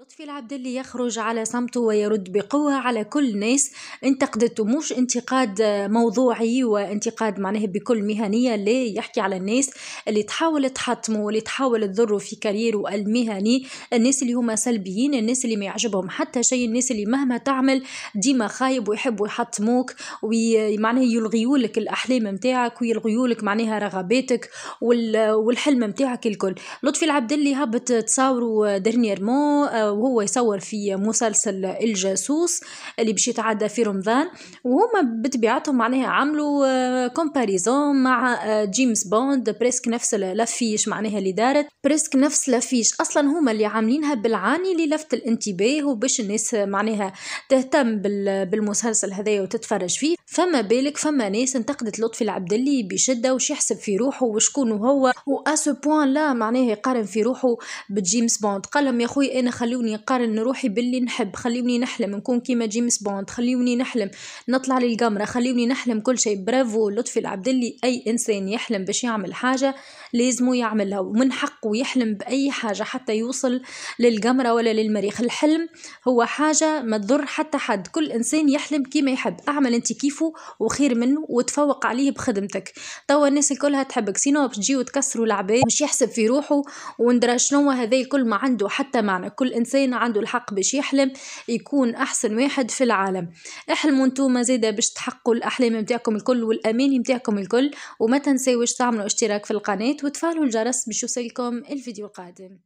لطفي العبدلي يخرج على صمته ويرد بقوة على كل الناس انتقدته مش انتقاد موضوعي وانتقاد معناه بكل مهنية لا يحكي على الناس اللي تحاول تحطمه واللي تحاول تضره في كاريره المهني الناس اللي هما سلبيين الناس اللي ما يعجبهم حتى شيء الناس اللي مهما تعمل ديما خايب ويحبوا يحطموك ومعناه يلغيولك الأحلام متاعك ويلغيولك معناها رغباتك والحلم متاعك الكل لطفي العبدلي هبط تصاوروا درنيرمون وهو يصور في مسلسل الجاسوس اللي باش يتعدى في رمضان وهما بطبيعتهم معناها عملوا كومباريزون آه، مع جيمس آه، بوند بريسك نفس لافيش معناها اللي دارت بريسك نفس لافيش اصلا هما اللي عاملينها بالعاني للفت الانتباه وباش الناس معناها تهتم بالمسلسل هذايا وتتفرج فيه فما بالك فما ناس انتقدت لطفي العبدلي بشده وش يحسب في روحه وشكون هو واسو بوان لا معناها يقارن في روحه بجيمس بوند قال لهم يا خويا انا خلي خلوني نقارن روحي باللي نحب خليوني نحلم نكون كيما جيمس بوند خليوني نحلم نطلع للقمرة خليوني نحلم كل شيء برافو لطفي العبد اللي أي إنسان يحلم باش يعمل حاجة لازمو يعملها ومن حقه يحلم بأي حاجة حتى يوصل للقمرة ولا للمريخ الحلم هو حاجة ما تضر حتى حد كل إنسان يحلم كيما يحب أعمل أنت كيفه وخير منه وتفوق عليه بخدمتك توا الناس كلها تحبك سينو باش تجيو تكسروا العباد مش يحسب في روحه وندرى شنو هذا الكل ما عنده حتى معنى كل إنسان إنسان عنده الحق باش يحلم يكون أحسن واحد في العالم احلموا نتوما زيدا باش تحققوا الأحلام متاعكم الكل والأماني متاعكم الكل وما تنساوش تعملوا اشتراك في القناة وتفعلوا الجرس باش يوصلكم الفيديو القادم